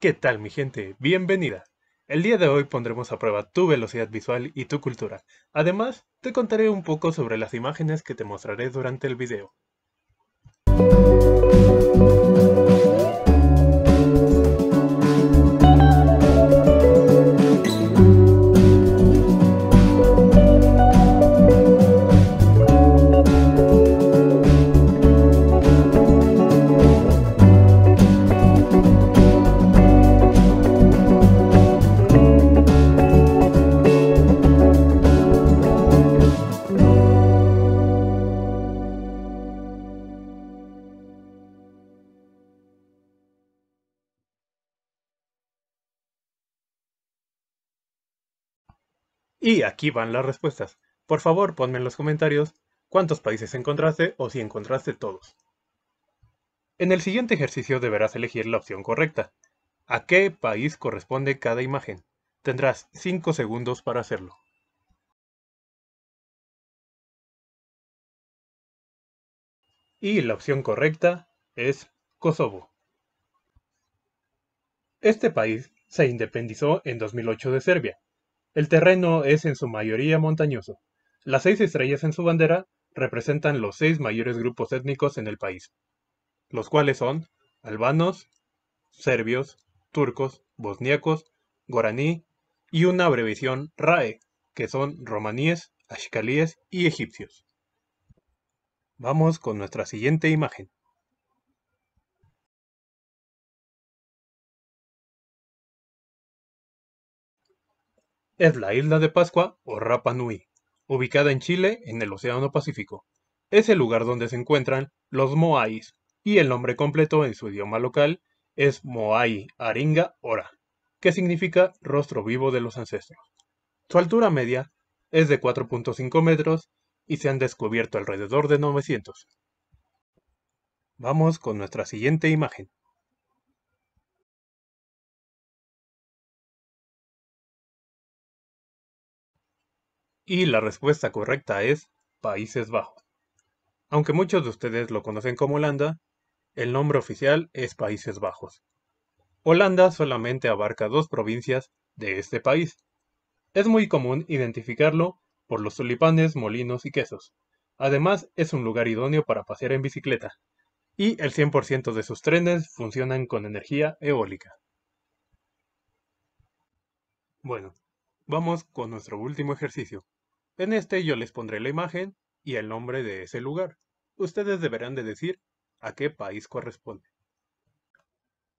¿Qué tal mi gente? Bienvenida. El día de hoy pondremos a prueba tu velocidad visual y tu cultura. Además, te contaré un poco sobre las imágenes que te mostraré durante el video. Y aquí van las respuestas. Por favor, ponme en los comentarios cuántos países encontraste o si encontraste todos. En el siguiente ejercicio deberás elegir la opción correcta. ¿A qué país corresponde cada imagen? Tendrás 5 segundos para hacerlo. Y la opción correcta es Kosovo. Este país se independizó en 2008 de Serbia el terreno es en su mayoría montañoso. Las seis estrellas en su bandera representan los seis mayores grupos étnicos en el país, los cuales son albanos, serbios, turcos, bosniacos, goraní y una abreviación RAE, que son romaníes, ashkalíes y egipcios. Vamos con nuestra siguiente imagen. Es la isla de Pascua o Rapa Nui, ubicada en Chile en el Océano Pacífico. Es el lugar donde se encuentran los moais y el nombre completo en su idioma local es Moai Aringa Ora, que significa rostro vivo de los ancestros. Su altura media es de 4.5 metros y se han descubierto alrededor de 900. Vamos con nuestra siguiente imagen. Y la respuesta correcta es Países Bajos. Aunque muchos de ustedes lo conocen como Holanda, el nombre oficial es Países Bajos. Holanda solamente abarca dos provincias de este país. Es muy común identificarlo por los tulipanes, molinos y quesos. Además, es un lugar idóneo para pasear en bicicleta, y el 100% de sus trenes funcionan con energía eólica. Bueno, vamos con nuestro último ejercicio. En este yo les pondré la imagen y el nombre de ese lugar. Ustedes deberán de decir a qué país corresponde.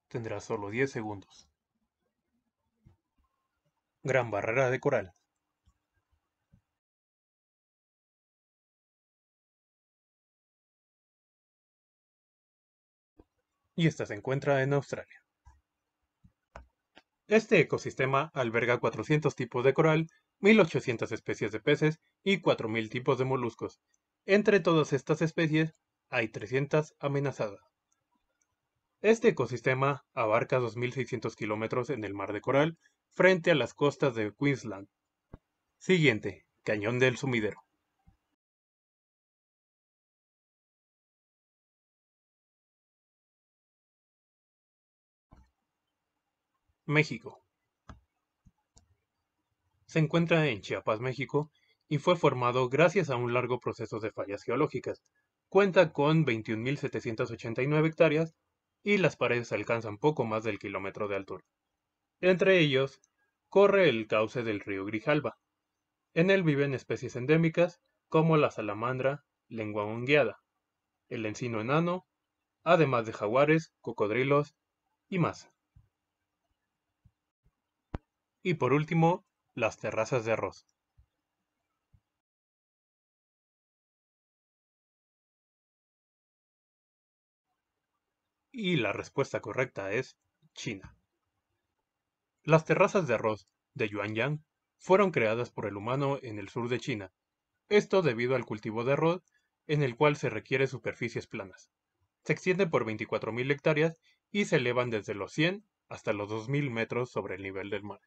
Tendrá solo 10 segundos. Gran Barrera de Coral. Y esta se encuentra en Australia. Este ecosistema alberga 400 tipos de coral 1.800 especies de peces y 4.000 tipos de moluscos. Entre todas estas especies hay 300 amenazadas. Este ecosistema abarca 2.600 kilómetros en el mar de coral frente a las costas de Queensland. Siguiente, Cañón del Sumidero. México se encuentra en Chiapas, México, y fue formado gracias a un largo proceso de fallas geológicas. Cuenta con 21.789 hectáreas y las paredes alcanzan poco más del kilómetro de altura. Entre ellos corre el cauce del río Grijalba. En él viven especies endémicas como la salamandra lengua hongueada, el encino enano, además de jaguares, cocodrilos y más. Y por último, las terrazas de arroz Y la respuesta correcta es China. Las terrazas de arroz de Yuanyang fueron creadas por el humano en el sur de China, esto debido al cultivo de arroz en el cual se requiere superficies planas. Se extiende por 24.000 hectáreas y se elevan desde los 100 hasta los 2.000 metros sobre el nivel del mar.